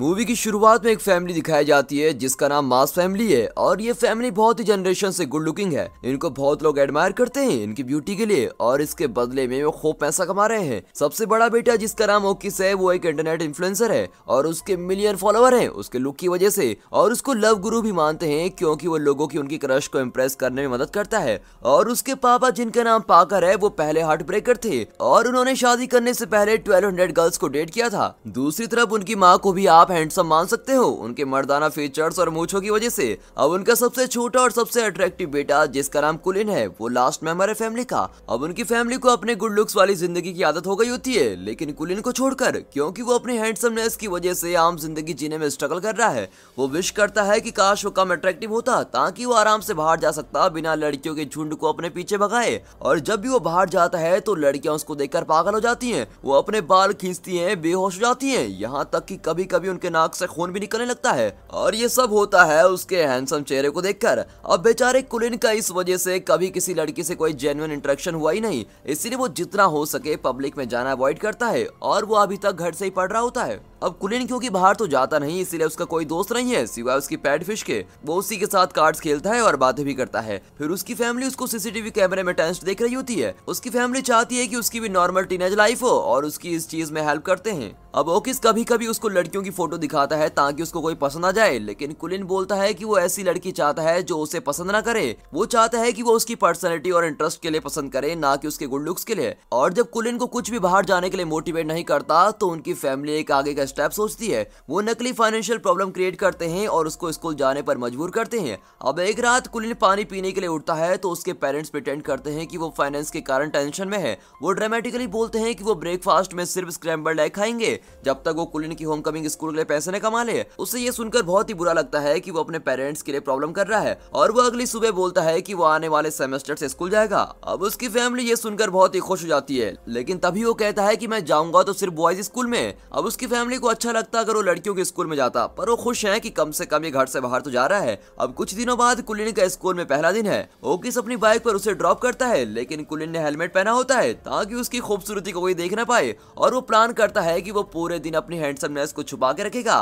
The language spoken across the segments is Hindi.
मूवी की शुरुआत में एक फैमिली दिखाई जाती है जिसका नाम मास फैमिली है और ये फैमिली बहुत ही जनरेशन से गुड लुकिंग है इनको बहुत लोग एडमायर करते हैं इनकी ब्यूटी के लिए और इसके बदले में वो खूब पैसा कमा रहे हैं सबसे बड़ा बेटा जिसका नाम ओकिस है वो एक इंटरनेट इन्फ्लुएंसर है और उसके मिलियन फॉलोअर है उसके लुक की वजह से और उसको लव गुरु भी मानते हैं क्योंकि वो लोगों की उनकी क्रश को इम्प्रेस करने में मदद करता है और उसके पापा जिनका नाम पाकर है वो पहले हार्ट ब्रेकर थे और उन्होंने शादी करने से पहले ट्वेल्व गर्ल्स को डेट किया था दूसरी तरफ उनकी माँ को भी आप हैंडसम मान सकते हो उनके मर्दाना फीचर्स और मूछों की वजह से अब उनका सबसे छोटा और सबसे अट्रैक्टिव बेटा जिसका नाम कुलिन है वो लास्ट मेंबर है फैमिली का अब उनकी फैमिली को अपने गुड लुक्स वाली जिंदगी की आदत हो गई होती है लेकिन कुलिन को छोड़कर क्योंकि वो अपने हैंडसमनेस की वजह से आम जिंदगी जीने में स्ट्रगल कर रहा है वो विश करता है की काश वो कम अट्रैक्टिव होता ताकि वो आराम से बाहर जा सकता बिना लड़कियों के झुंड को अपने पीछे भगाए और जब भी वो बाहर जाता है तो लड़कियां उसको देखकर पागल हो जाती हैं वो अपने बाल खींचती हैं बेहोश हो जाती हैं यहाँ तक कि कभी कभी उन उनके नाक से खून भी निकलने लगता है और ये सब होता है उसके हैंडसम चेहरे को देखकर अब बेचारे कुलिन का इस वजह से कभी किसी लड़की से कोई जेनुअन इंटरेक्शन हुआ ही नहीं इसीलिए वो जितना हो सके पब्लिक में जाना अवॉइड करता है और वो अभी तक घर से ही पढ़ रहा होता है अब कुलिन क्योंकि बाहर तो जाता नहीं इसलिए उसका कोई दोस्त नहीं है सिवाय उसकी पैड फिश के वो उसी के साथ कार्ड्स खेलता है और बातें भी करता है फिर उसकी फैमिली उसको सीसीटीवी कैमरे में टेस्ट देख रही होती है उसकी फैमिली चाहती है कि उसकी भी नॉर्मल टीनेज लाइफ हो और उसकी इस चीज में हेल्प करते हैं अब ओकिस कभी कभी उसको लड़कियों की फोटो दिखाता है ताकि उसको कोई पसंद आ जाए लेकिन कुलिन बोलता है कि वो ऐसी लड़की चाहता है जो उसे पसंद ना करे वो चाहता है कि वो उसकी पर्सनैलिटी और इंटरेस्ट के लिए पसंद करे ना कि उसके गुड लुक्स के लिए और जब कुलिन को कुछ भी बाहर जाने के लिए मोटिवेट नहीं करता तो उनकी फैमिली एक आगे का स्टेप सोचती है वो नकली फाइनेंशियल प्रॉब्लम क्रिएट करते हैं और उसको स्कूल जाने पर मजबूर करते हैं अब एक रात कुलीन पानी पीने के लिए उठता है तो उसके पेरेंट्स प्रिटेंड करते हैं कि वो फाइनेंस के कारण टेंशन में है वो ड्रामेटिकली बोलते हैं कि वो ब्रेकफास्ट में सिर्फ स्क्रैम्बल एग खाएंगे जब तक वो कुलीन की होम कमिंग स्कूल के लिए पैसे न कमा ले उसे ये सुनकर बहुत ही बुरा लगता है कि वो अपने पेरेंट्स के लिए प्रॉब्लम कर रहा है और वो अगली सुबह बोलता है कि वो आने वाले सेमेस्टर से स्कूल जाएगा अब उसकी फैमिली ये सुनकर बहुत ही खुश हो जाती है लेकिन तभी वो कहता है कि मैं जाऊंगा तो सिर्फ बॉयज स्कूल में अब उसकी फैमिली को अच्छा लगता अगर वो लड़कियों के स्कूल में जाता पर वो खुश है कि कम से कम ये घर से बाहर तो जा रहा है अब कुछ दिनों बाद कुलिन का स्कूल में पहला दिन है ओकिस अपनी बाइक पर उसे ड्रॉप करता है लेकिन कुलिन ने हेलमेट पहना होता है ताकि उसकी खूबसूरती को कोई देख ना पाए और वो प्लान करता है की वो पूरे दिन अपनी हैंडसमनेस को छुपा के रखेगा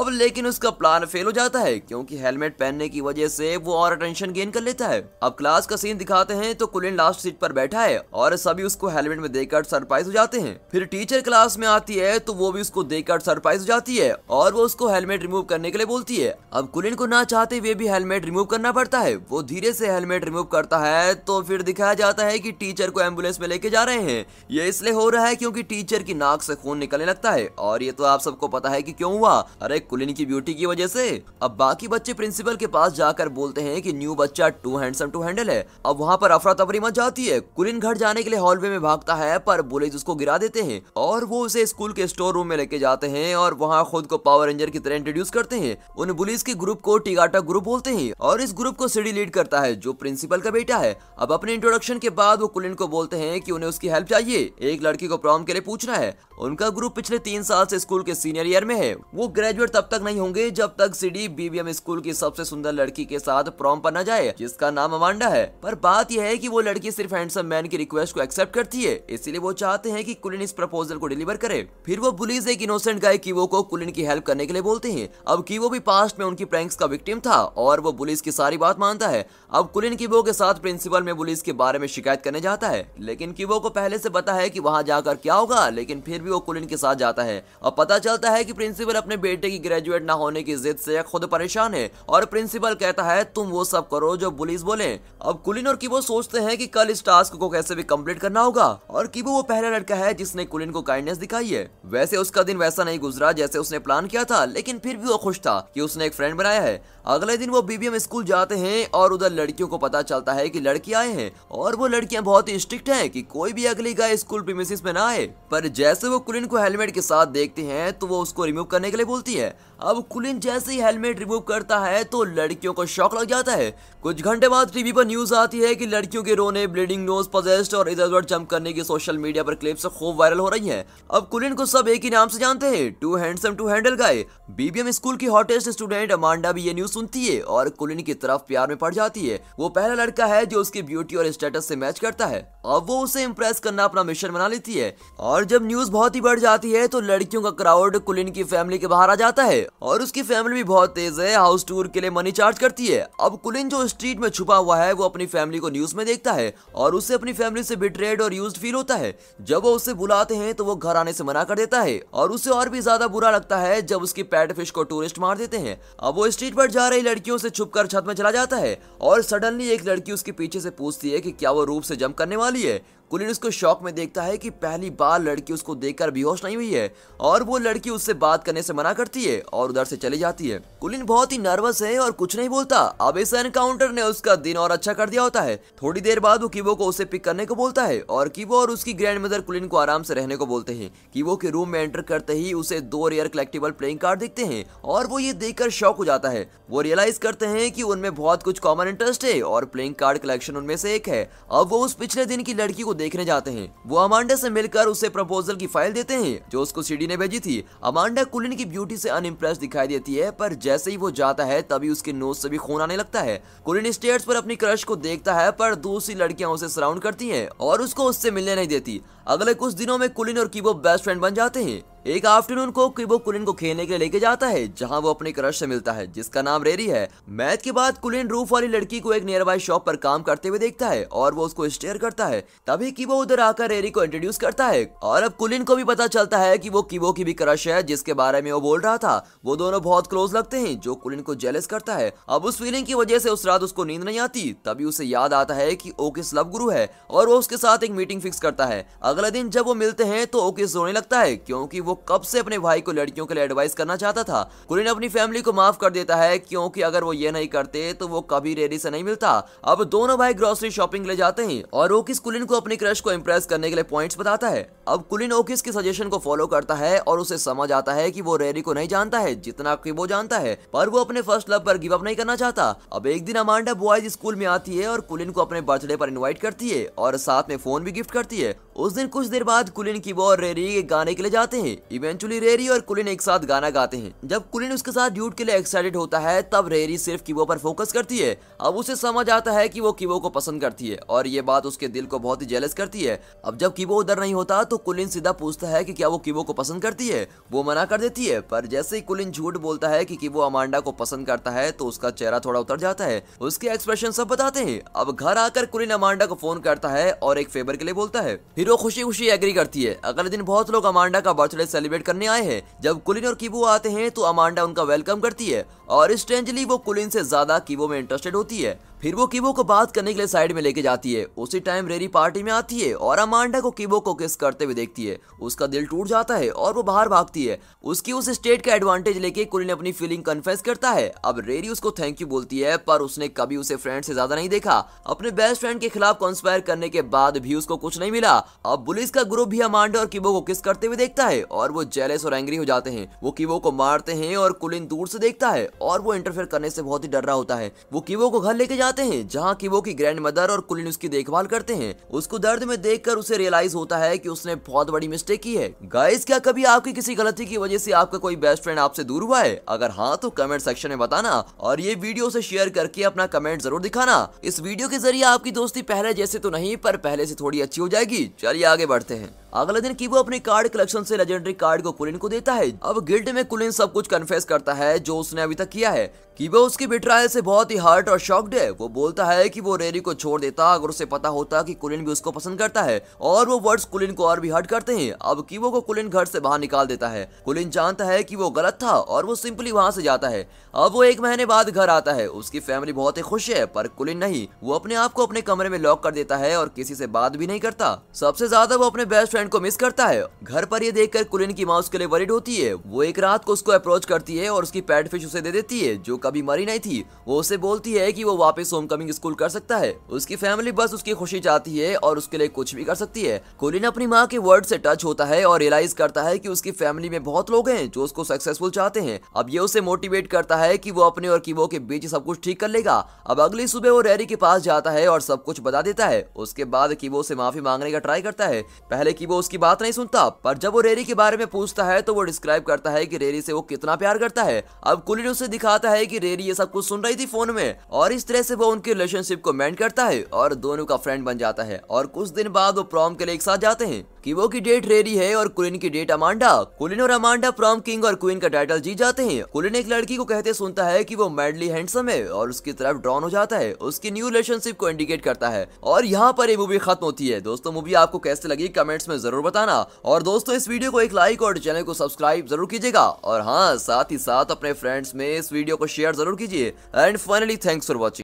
अब लेकिन उसका प्लान फेल हो जाता है क्योंकि हेलमेट पहनने की वजह से वो और अटेंशन गेन कर लेता है अब क्लास का सीन दिखाते हैं तो कुलिन लास्ट सीट पर बैठा है और सभी उसको हेलमेट में देखकर सरप्राइज हो जाते हैं फिर टीचर क्लास में आती है तो वो भी उसको देखकर सरप्राइज हो जाती है और वो उसको हेलमेट रिमूव करने के लिए बोलती है अब कुलिन को ना चाहते हुए भी हेलमेट रिमूव करना पड़ता है वो धीरे से हेलमेट रिमूव करता है तो फिर दिखाया जाता है की टीचर को एम्बुलेंस में लेके जा रहे हैं ये इसलिए हो रहा है क्यूँकी टीचर की नाक से खून निकलने लगता है और ये तो आप सबको पता है की क्यों हुआ अरे कुलिन की ब्यूटी की वजह से अब बाकी बच्चे प्रिंसिपल के पास जाकर बोलते हैं कि न्यू बच्चा टू हैंडसम टू हैंडल है अब वहाँ पर अफरा तफरी मच जाती है कुलिन घर जाने के लिए हॉलवे में भागता है पर बुलेज उसको गिरा देते हैं और वो उसे स्कूल के स्टोर रूम में लेके जाते हैं हैं और वहाँ खुद को पावर रेंजर की तरह इंट्रोड्यूस करते हैं उन बुलिस के ग्रुप को टिगाटा ग्रुप बोलते हैं और इस ग्रुप को सिडी लीड करता है जो प्रिंसिपल का बेटा है अब अपने इंट्रोडक्शन के बाद वो कुलिन को बोलते हैं की उन्हें उसकी हेल्प चाहिए एक लड़की को प्रॉम के लिए पूछना है उनका ग्रुप पिछले तीन साल से स्कूल के सीनियर ईयर में है वो ग्रेजुएट तब तक नहीं होंगे जब तक सिडी बीबीएम स्कूल की सबसे सुंदर लड़की के साथ प्रॉम पर न जाए जिसका नाम अमांडा है पर बात यह है कि वो लड़की सिर्फ हैंडसम मैन की रिक्वेस्ट को एक्सेप्ट करती है इसीलिए वो चाहते हैं कि कुलिन इस प्रपोजल को डिलीवर करे फिर वो पुलिस एक इनोसेंट गाय कीवो को कुलिन की हेल्प करने के लिए बोलते हैं अब कीवो भी पास्ट में उनकी प्रैंक्स का विक्टिम था और वो पुलिस की सारी बात मानता है अब कुलिन कीवो के साथ प्रिंसिपल में पुलिस के बारे में शिकायत करने जाता है लेकिन कीवो को पहले से पता है की वहाँ जाकर क्या होगा लेकिन फिर भी वो कुलिन के साथ जाता है और पता चलता है कि प्रिंसिपल अपने बेटे की ग्रेजुएट ना होने की जिद से खुद परेशान है और प्रिंसिपल कहता है तुम वो सब करो जो पुलिस बोले अब कुलिन और किबो सोचते हैं कि कल इस टास्क को कैसे भी कम्प्लीट करना होगा और किबो वो पहला लड़का है जिसने कुलिन को काइंडनेस दिखाई है वैसे उसका दिन वैसा नहीं गुजरा जैसे उसने प्लान किया था लेकिन फिर भी वो खुश था कि उसने एक फ्रेंड बनाया है अगले दिन वो बीबीएम स्कूल जाते हैं और उधर लड़कियों को पता चलता है कि लड़की आए हैं और वो लड़कियां बहुत ही स्ट्रिक्ट हैं कि कोई भी अगली गाय स्कूल प्रीमिसिस में ना आए पर जैसे वो कुलिन को हेलमेट के साथ देखते हैं तो वो उसको रिमूव करने के लिए बोलती है अब कुलिन जैसे ही हेलमेट रिमूव करता है तो लड़कियों को शौक लग जाता है कुछ घंटे बाद टीवी पर न्यूज आती है कि लड़कियों के रोने ब्लीडिंग नोज पजेस्ट और इधर उधर जम्प करने की सोशल मीडिया पर क्लिप्स खूब वायरल हो रही है अब कुलिन को सब एक ही नाम से जानते हैं too handsome to handle guy BBM school की हॉटेस्ट स्टूडेंट अमांडा भी ये न्यूज सुनती है और कुलिन की तरफ प्यार में पड़ जाती है वो पहला लड़का है जो उसकी ब्यूटी और स्टेटस से मैच करता है अब वो उसे इम्प्रेस करना अपना मिशन बना लेती है और जब न्यूज बहुत बहुत ही बढ़ जाती है तो लड़कियों का क्राउड कुलिन की फैमिली के बाहर आ जाता है और उसकी फैमिली भी बहुत तेज है हाउस टूर के लिए मनी चार्ज करती है अब कुलिन जो स्ट्रीट में छुपा हुआ है वो अपनी फैमिली को न्यूज में देखता है और उसे अपनी फैमिली से बिट्रेड और यूज फील होता है जब वो उसे बुलाते हैं तो वो घर आने से मना कर देता है और उसे और भी ज्यादा बुरा लगता है जब उसकी पैट फिश को टूरिस्ट मार देते हैं अब वो स्ट्रीट पर जा रही लड़कियों से छुप छत में चला जाता है और सडनली एक लड़की उसके पीछे से पूछती है की क्या वो रूप से जम्प करने वाली है कुलीन उसको शौक में देखता है कि पहली बार लड़की उसको देखकर बेहोश नहीं हुई है और वो लड़की उससे बात करने से मना करती है और उधर से चली जाती है कुलीन बहुत ही नर्वस है और कुछ नहीं बोलता अब इस एनकाउंटर ने उसका दिन और अच्छा कर दिया होता है थोड़ी देर बाद वो कीबो को उसे पिक करने को बोलता है और कीबो और उसकी ग्रैंड मदर कुलीन को आराम से रहने को बोलते हैं कीबो के रूम में एंटर करते ही उसे दो रेयर कलेक्टिबल प्लेइंग कार्ड दिखते हैं और वो ये कर शौक हो जाता है वो रियलाइज करते हैं की उनमें बहुत कुछ कॉमन इंटरेस्ट है और प्लेइंग कार्ड कलेक्शन उनमें से एक है अब वो उस पिछले दिन की लड़की को देखने जाते हैं वो अमांडा से मिलकर उसे प्रपोजल की फाइल देते हैं जो उसको सीडी ने भेजी थी अमांडा कुलिन की ब्यूटी से अनइम्प्रेस दिखाई देती है पर जैसे ही वो जाता है तभी उसके नोज से भी खून आने लगता है कुलिन स्टेट पर अपनी क्रश को देखता है पर दूसरी लड़कियां उसे सराउंड करती है और उसको उससे मिलने नहीं देती अगले कुछ दिनों में कुलिन और कीबो बेस्ट फ्रेंड बन जाते हैं एक आफ्टरनून को किबो कुलिन को खेलने के लिए लेके जाता है जहां वो अपने क्रश से मिलता है जिसका नाम रेरी है मैच के बाद कुलिन रूफ वाली लड़की को एक नियर बाय शॉप पर काम करते हुए देखता है और वो उसको स्टेयर करता है तभी किबो उधर आकर रेरी को इंट्रोड्यूस करता है और अब कुलिन को भी पता चलता है की वो किबो की भी क्रश है जिसके बारे में वो बोल रहा था वो दोनों बहुत क्लोज लगते है जो कुलिन को जेलस करता है अब उस फीलिंग की वजह से उस रात उसको नींद नहीं आती तभी उसे याद आता है की ओकिस लव गुरु है और वो उसके साथ एक मीटिंग फिक्स करता है अगला दिन जब वो मिलते हैं तो ओकिस रोने लगता है क्योंकि वो कब से अपने भाई को लड़कियों के लिए एडवाइस करना चाहता था कुरिन अपनी फैमिली को माफ कर देता है क्योंकि अगर वो ये नहीं करते तो वो कभी रेडी से नहीं मिलता अब दोनों भाई ग्रोसरी शॉपिंग ले जाते हैं और ओकिस कुलिन को अपने क्रश को इम्प्रेस करने के लिए पॉइंट्स बताता है अब कुलिन ओकिस के सजेशन को फॉलो करता है और उसे समझ आता है कि वो रेरी को नहीं जानता है जितना कि वो जानता है पर वो अपने फर्स्ट लव पर गिव अप नहीं करना चाहता अब एक दिन अमांडा बॉयज स्कूल में आती है और कुलिन को अपने बर्थडे पर इन्वाइट करती है और साथ में फोन भी गिफ्ट करती है उस दिन कुछ देर बाद कुलिन की वो और रेरी के गाने के लिए जाते हैं इवेंचुअली रेरी और कुलिन एक साथ गाना गाते हैं जब कुलिन उसके साथ ड्यूट के लिए एक्साइटेड होता है तब रेरी सिर्फ किबो पर फोकस करती है अब उसे समझ आता है कि वो किबो को पसंद करती है और ये बात उसके दिल को बहुत ही जेलस करती है अब जब किबो उधर नहीं होता तो कुलिन सीधा पूछता है की क्या वो किबो को पसंद करती है वो मना कर देती है पर जैसे ही कुलिन झूठ बोलता है की वो अमांडा को पसंद करता है तो उसका चेहरा थोड़ा उतर जाता है उसके एक्सप्रेशन सब बताते हैं अब घर आकर कुलिन अमांडा को फोन करता है और एक फेवर के लिए बोलता है हीरो खुशी खुशी एग्री करती है अगले दिन बहुत लोग अमांडा का बर्थडे सेलिब्रेट करने आए हैं जब कुलिन और कीबो आते हैं तो अमांडा उनका वेलकम करती है और स्ट्रेंजली वो कुलिन से ज्यादा कीबो में इंटरेस्टेड होती है फिर वो कीबो को बात करने के लिए साइड में लेके जाती है उसी टाइम रेरी पार्टी में आती है और अमांडा को कीबो को किस करते हुए देखती है उसका दिल टूट जाता है और वो बाहर भागती है उसकी उस स्टेट का एडवांटेज लेके कुरिन अपनी फीलिंग कन्फेस करता है अब रेरी उसको थैंक यू बोलती है पर उसने कभी उसे फ्रेंड से ज्यादा नहीं देखा अपने बेस्ट फ्रेंड के खिलाफ कॉन्स्पायर करने के बाद भी उसको कुछ नहीं मिला अब पुलिस का ग्रुप भी अमांडा और किबो को किस करते हुए देखता है और वो जेलेस और एंग्री हो जाते हैं वो किबो को मारते हैं और कुलिन दूर से देखता है और वो इंटरफेयर करने से बहुत ही डर रहा होता है वो किबो को घर लेके जाता जाते हैं जहाँ की वो की ग्रैंड मदर और कुलिन उसकी देखभाल करते हैं उसको दर्द में देख कर उसे रियलाइज होता है की उसने बहुत बड़ी मिस्टेक की है गाइस क्या कभी आपकी किसी गलती की वजह से आपका कोई बेस्ट फ्रेंड आपसे दूर हुआ है अगर हाँ तो कमेंट सेक्शन में बताना और ये वीडियो से शेयर करके अपना कमेंट जरूर दिखाना इस वीडियो के जरिए आपकी दोस्ती पहले जैसे तो नहीं पर पहले से थोड़ी अच्छी हो जाएगी चलिए आगे बढ़ते हैं अगले दिन की वो अपने कार्ड कलेक्शन से लेजेंडरी कार्ड को कुलिन को देता है अब गिल्ड में कुलिन सब कुछ कन्फेस करता है जो उसने अभी तक किया है वो उसकी बिट्रायल से बहुत ही हार्ट और शॉक्ड है वो वो बोलता है कि वो रेरी को छोड़ देता अगर उसे पता होता कि कुलिन भी उसको पसंद करता है और वो वर्ड्स कुलिन को और भी हर्ट करते हैं अब कीवो को कुलिन घर से बाहर निकाल देता है कुलिन जानता है कि वो गलत था और वो सिंपली वहां से जाता है अब वो एक महीने बाद घर आता है उसकी फैमिली बहुत ही खुश है पर कुलिन नहीं वो अपने आप को अपने कमरे में लॉक कर देता है और किसी से बात भी नहीं करता सबसे ज्यादा वो अपने बेस्ट फ्रेंड को मिस करता है घर पर ये देखकर कुलिन की माँ उसके लिए वरिड होती है वो एक रात को उसको अप्रोच करती है और उसकी फिश उसे दे देती है जो कभी मरी नहीं थी वो उसे बोलती है की वो वापिस वापस होम कमिंग स्कूल कर सकता है उसकी फैमिली बस उसकी खुशी चाहती है और उसके लिए कुछ भी कर सकती है कोलिन अपनी माँ के वर्ड से टच होता है और रियलाइज करता है की उसकी फैमिली में बहुत लोग हैं जो उसको सक्सेसफुल चाहते हैं अब ये उसे मोटिवेट करता है की वो अपने और कीबो के बीच सब कुछ ठीक कर लेगा अब अगली सुबह वो रैरी के पास जाता है और सब कुछ बता देता है उसके बाद कीबो से माफी मांगने का ट्राई करता है पहले कीबो उसकी बात नहीं सुनता पर जब वो रेरी के बारे में पूछता है तो वो डिस्क्राइब करता है कि रेरी से वो कितना प्यार करता है अब कुलिन उसे दिखाता है कि रेरी ये सब कुछ सुन रही थी फोन में और इस तरह से से वो उनकी रिलेशनशिप को मेंट करता है और दोनों का फ्रेंड बन जाता है और कुछ दिन बाद वो प्रॉम के लिए एक साथ जाते हैं वो की डेट रेरी है और कुलिन की डेट अमांडा कुलिन और अमांडा प्रॉम किंग और क्वीन का टाइटल जीत जाते हैं कुलिन एक लड़की को कहते सुनता है कि वो मैडली हैंडसम है और उसकी तरफ ड्रॉन हो जाता है उसकी न्यू रिलेशनशिप को इंडिकेट करता है और यहाँ पर ये मूवी खत्म होती है दोस्तों मूवी आपको कैसे लगी कमेंट्स में जरूर बताना और दोस्तों इस वीडियो को एक लाइक और चैनल को सब्सक्राइब जरूर कीजिएगा और हाँ साथ ही साथ अपने फ्रेंड्स में इस वीडियो को शेयर जरूर कीजिए and finally thanks for watching